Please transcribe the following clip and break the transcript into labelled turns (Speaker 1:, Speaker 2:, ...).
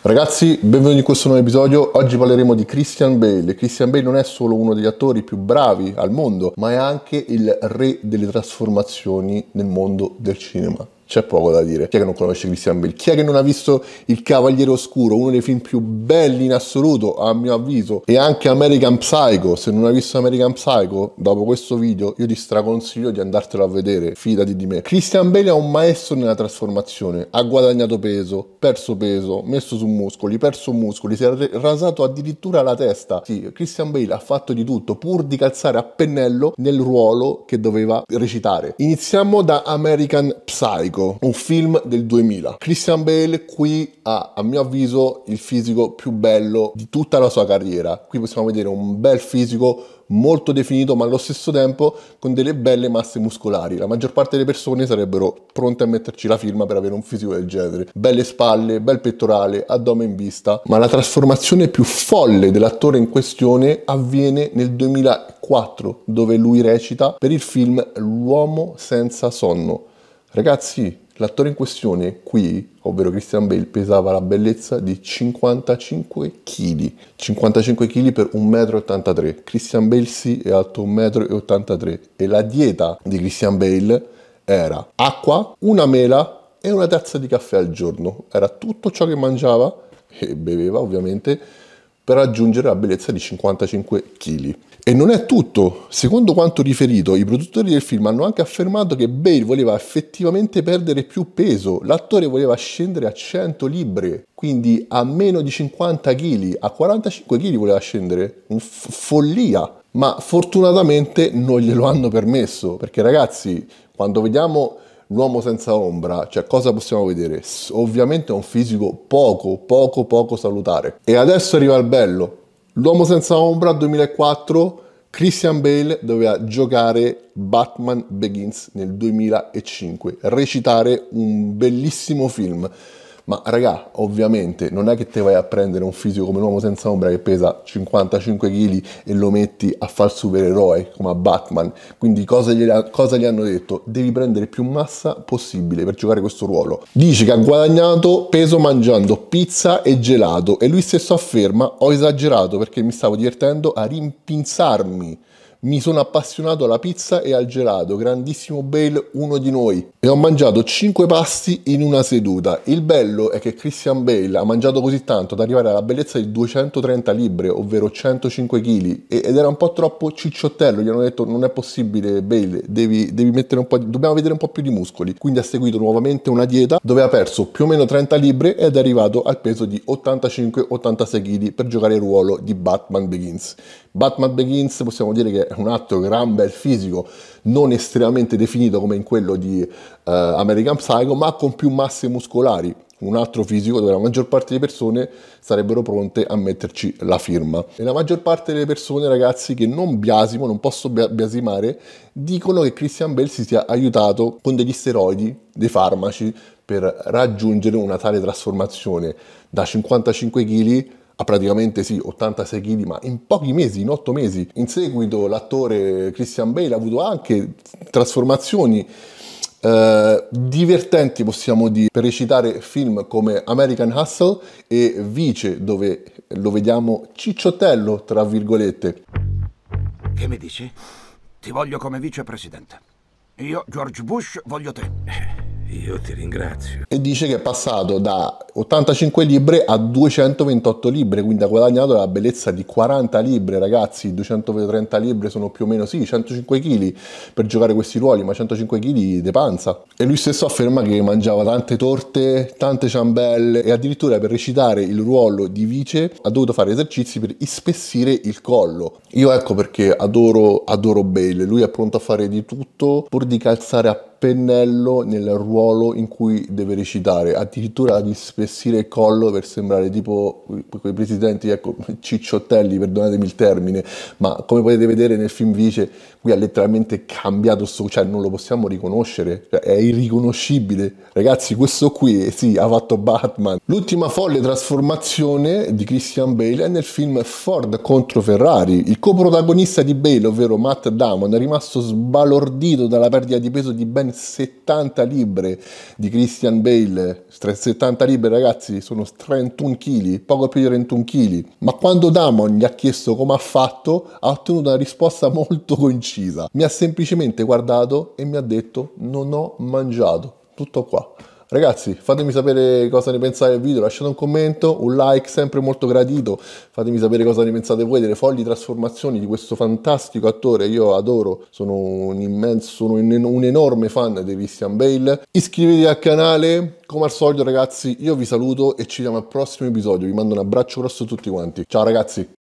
Speaker 1: Ragazzi, benvenuti in questo nuovo episodio. Oggi parleremo di Christian Bale. Christian Bale non è solo uno degli attori più bravi al mondo, ma è anche il re delle trasformazioni nel mondo del cinema c'è poco da dire. Chi è che non conosce Christian Bale? Chi è che non ha visto Il Cavaliere Oscuro, uno dei film più belli in assoluto, a mio avviso, e anche American Psycho? Se non hai visto American Psycho, dopo questo video io ti straconsiglio di andartelo a vedere, fidati di me. Christian Bale è un maestro nella trasformazione, ha guadagnato peso, perso peso, messo su muscoli, perso muscoli, si è rasato addirittura la testa. Sì, Christian Bale ha fatto di tutto pur di calzare a pennello nel ruolo che doveva recitare. Iniziamo da American Psycho dico, un film del 2000. Christian Bale qui ha, a mio avviso, il fisico più bello di tutta la sua carriera. Qui possiamo vedere un bel fisico molto definito ma allo stesso tempo con delle belle masse muscolari. La maggior parte delle persone sarebbero pronte a metterci la firma per avere un fisico del genere. Belle spalle, bel pettorale, addome in vista, ma la trasformazione più folle dell'attore in questione avviene nel 2004 dove lui recita per il film L'uomo senza sonno Ragazzi, l'attore in questione qui, ovvero Christian Bale, pesava la bellezza di 55 kg. 55 kg per 1,83 m. Christian Bale sì è alto 1,83 m e la dieta di Christian Bale era acqua, una mela e una tazza di caffè al giorno. Era tutto ciò che mangiava e beveva ovviamente per raggiungere la bellezza di 55 kg. E non è tutto. Secondo quanto riferito, i produttori del film hanno anche affermato che Bale voleva effettivamente perdere più peso. L'attore voleva scendere a 100 libbre, quindi a meno di 50 kg, a 45 kg voleva scendere. F- follia! Ma fortunatamente non glielo hanno permesso, perché ragazzi, quando vediamo l'uomo senza ombra, cioè cosa possiamo vedere? Ovviamente è un fisico poco, poco, poco salutare. E adesso arriva il bello. L'uomo senza ombra 2004, Christian Bale doveva giocare Batman Begins nel 2005, recitare un bellissimo film. Ma raga, ovviamente non è che te vai a prendere un fisico come l'uomo senza ombra che pesa 55 kg e lo metti a far supereroe come a Batman. Quindi cosa gli, cosa gli hanno detto? Devi prendere più massa possibile per giocare questo ruolo. Dice che ha guadagnato peso mangiando pizza e gelato e lui stesso afferma ho esagerato perché mi stavo divertendo a rimpinzarmi mi sono appassionato alla pizza e al gelato, grandissimo Bale, uno di noi. E ho mangiato 5 pasti in una seduta. Il bello è che Christian Bale ha mangiato così tanto da arrivare alla bellezza di 230 libbre, ovvero 105 kg, ed era un po' troppo cicciottello. Gli hanno detto non è possibile Bale, devi, devi mettere un po' di... dobbiamo vedere un po' più di muscoli. Quindi ha seguito nuovamente una dieta dove ha perso più o meno 30 libbre ed è arrivato al peso di 85-86 kg per giocare il ruolo di Batman Begins. Batman Begins possiamo dire che un altro gran bel fisico, non estremamente definito come in quello di eh, American Psycho, ma con più masse muscolari, un altro fisico dove la maggior parte delle persone sarebbero pronte a metterci la firma. E la maggior parte delle persone, ragazzi, che non biasimo, non posso biasimare, dicono che Christian Bell si sia aiutato con degli steroidi, dei farmaci, per raggiungere una tale trasformazione da 55 kg a ah, praticamente sì, 86 kg, ma in pochi mesi, in otto mesi. In seguito l'attore Christian Bale ha avuto anche trasformazioni eh, divertenti, possiamo dire, per recitare film come American Hustle e Vice, dove lo vediamo cicciottello, tra virgolette. Che mi dici? Ti voglio come vicepresidente. Io, George Bush, voglio te. Io ti ringrazio. E dice che è passato da 85 libbre a 228 libbre, quindi ha guadagnato la bellezza di 40 libbre, ragazzi. 230 libbre sono più o meno, sì, 105 kg per giocare questi ruoli, ma 105 kg de panza. E lui stesso afferma che mangiava tante torte, tante ciambelle e addirittura per recitare il ruolo di vice ha dovuto fare esercizi per ispessire il collo. Io ecco perché adoro, adoro Bale, lui è pronto a fare di tutto pur di calzare a pennello nel ruolo in cui deve recitare, addirittura di spessire il collo per sembrare tipo quei presidenti, ecco, cicciottelli, perdonatemi il termine, ma come potete vedere nel film Vice, qui ha letteralmente cambiato, sto, cioè non lo possiamo riconoscere, cioè, è irriconoscibile. Ragazzi, questo qui, sì, ha fatto Batman. L'ultima folle trasformazione di Christian Bale è nel film Ford contro Ferrari, il il coprotagonista di Bale, ovvero Matt Damon, è rimasto sbalordito dalla perdita di peso di ben 70 libbre di Christian Bale. 70 libbre, ragazzi, sono 31 kg, poco più di 31 kg. Ma quando Damon gli ha chiesto come ha fatto, ha ottenuto una risposta molto concisa. Mi ha semplicemente guardato e mi ha detto: Non ho mangiato. Tutto qua. Ragazzi, fatemi sapere cosa ne pensate del video, lasciate un commento, un like sempre molto gradito, fatemi sapere cosa ne pensate voi delle folli trasformazioni di questo fantastico attore, io adoro, sono un immenso, sono un enorme fan di Christian Bale. Iscrivetevi al canale, come al solito ragazzi, io vi saluto e ci vediamo al prossimo episodio, vi mando un abbraccio grosso a tutti quanti. Ciao ragazzi!